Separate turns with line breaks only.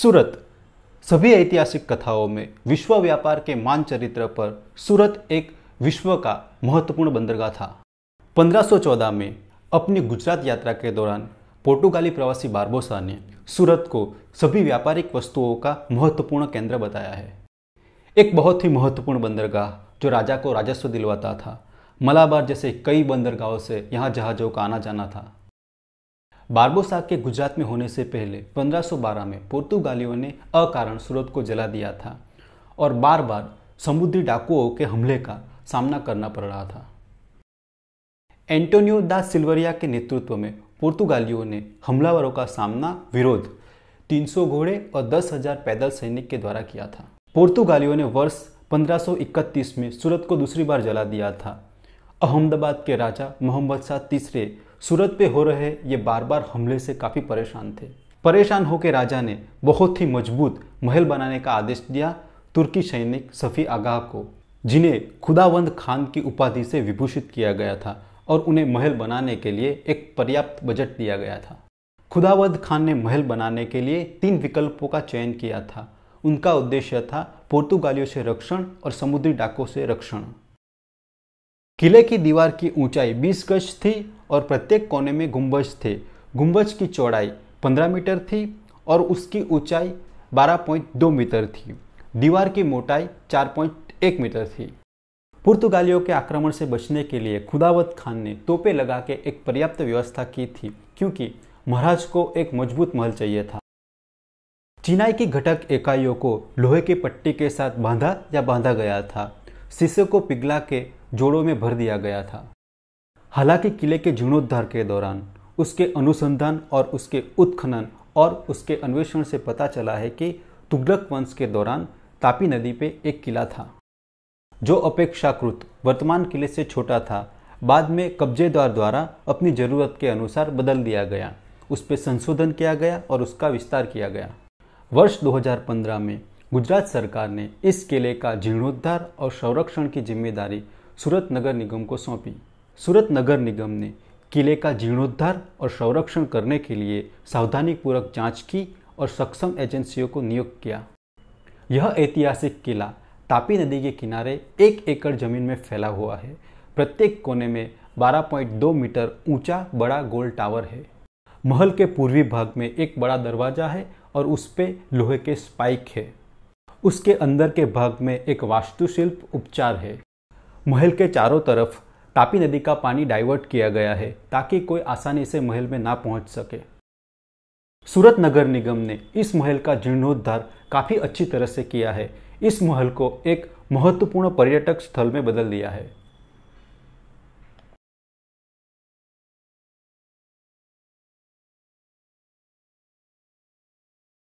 सूरत सभी ऐतिहासिक कथाओं में विश्व व्यापार के मानचरित्र पर सूरत एक विश्व का महत्वपूर्ण बंदरगाह था 1514 में अपनी गुजरात यात्रा के दौरान पोर्टुगाली प्रवासी बारबोसा ने सूरत को सभी व्यापारिक वस्तुओं का महत्वपूर्ण केंद्र बताया है एक बहुत ही महत्वपूर्ण बंदरगाह जो राजा को राजस्व दिलवाता था मलाबार जैसे कई बंदरगाहों से यहाँ जहाज़ों का आना जाना था बारबोसा के गुजरात में होने से पहले 1512 में पोर्तुगालियों ने अकारण सूरत को जला दिया था और बार बार समुद्री डाकुओं के हमले का सामना करना पड़ रहा था एंटोनियो दा सिल्वरिया के नेतृत्व में पोर्तुगालियों ने हमलावरों का सामना विरोध 300 घोड़े और 10,000 पैदल सैनिक के द्वारा किया था पोर्तुगालियों ने वर्ष 1531 में सूरत को दूसरी बार जला दिया था अहमदाबाद के राजा मोहम्मद शाह तीसरे सूरत पे हो रहे ये बार बार हमले से काफ़ी परेशान थे परेशान होकर राजा ने बहुत ही मजबूत महल बनाने का आदेश दिया तुर्की सैनिक सफ़ी आगाह को जिन्हें खुदावंद खान की उपाधि से विभूषित किया गया था और उन्हें महल बनाने के लिए एक पर्याप्त बजट दिया गया था खुदावंद खान ने महल बनाने के लिए तीन विकल्पों का चयन किया था उनका उद्देश्य था पोर्तुगालियों से रक्षण और समुद्री डाकों से रक्षण किले की दीवार की ऊंचाई 20 गज थी और प्रत्येक कोने में गुंबज थे गुंबज की चौड़ाई 15 मीटर थी और उसकी ऊंचाई 12.2 मीटर थी दीवार की मोटाई 4.1 मीटर थी पुर्तगालियों के आक्रमण से बचने के लिए खुदावत खान ने तोपे लगा के एक पर्याप्त व्यवस्था की थी क्योंकि महाराज को एक मजबूत महल चाहिए था चिनाई की घटक इकाइयों को लोहे की पट्टी के साथ बांधा या बांधा गया था शीशे को पिघला के जोड़ों में भर दिया गया था हालांकि किले के जीर्णोद्धार के दौरान उसके अनुसंधान और उसके उत्खनन और उसके अन्वेषण से पता चला है कि तुगलक वंश के दौरान तापी नदी पे एक किला था जो अपेक्षाकृत वर्तमान किले से छोटा था बाद में कब्जेदार द्वारा अपनी ज़रूरत के अनुसार बदल दिया गया उस पर संशोधन किया गया और उसका विस्तार किया गया वर्ष 2015 में गुजरात सरकार ने इस किले का जीर्णोद्धार और संरक्षण की जिम्मेदारी सूरत नगर निगम को सौंपी सूरत नगर निगम ने किले का जीर्णोद्धार और संरक्षण करने के लिए सावधानीपूर्वक जांच की और सक्षम एजेंसियों को नियुक्त किया यह ऐतिहासिक किला तापी नदी के किनारे एक एकड़ जमीन में फैला हुआ है प्रत्येक कोने में 12.2 मीटर ऊंचा बड़ा गोल टावर है महल के पूर्वी भाग में एक बड़ा दरवाजा है और उस पर लोहे के स्पाइक है उसके अंदर के भाग में एक वास्तुशिल्प उपचार है महल के चारों तरफ तापी नदी का पानी डाइवर्ट किया गया है ताकि कोई आसानी से महल में ना पहुंच सके सूरत नगर निगम ने इस महल का जीर्णोद्धार काफ़ी अच्छी तरह से किया है इस महल को एक महत्वपूर्ण पर्यटक स्थल में बदल दिया है